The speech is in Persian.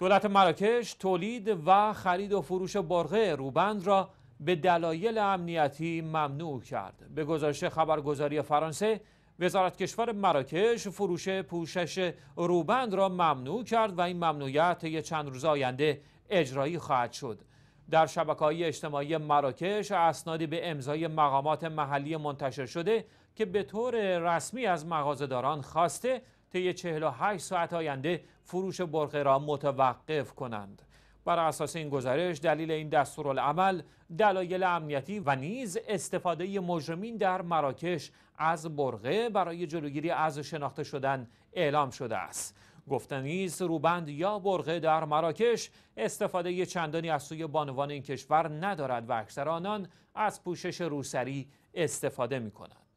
دولت مراکش تولید و خرید و فروش برغه روبند را به دلایل امنیتی ممنوع کرد به گزارش خبرگزاری فرانسه وزارت کشور مراکش فروش پوشش روبند را ممنوع کرد و این ممنوعیت طی چند روز آینده اجرایی خواهد شد در شبکه های اجتماعی مراکش اسنادی به امضای مقامات محلی منتشر شده که به طور رسمی از مغازهداران خواسته طی 48 ساعت آینده فروش برقه را متوقف کنند بر اساس این گزارش دلیل این دستورالعمل دلایل امنیتی و نیز استفاده مجرمین در مراکش از برغه برای جلوگیری از شناخته شدن اعلام شده است گفته نیز روبند یا برغه در مراکش استفاده چندانی از سوی بانوان این کشور ندارد و اکثر آنان از پوشش روسری استفاده می کنند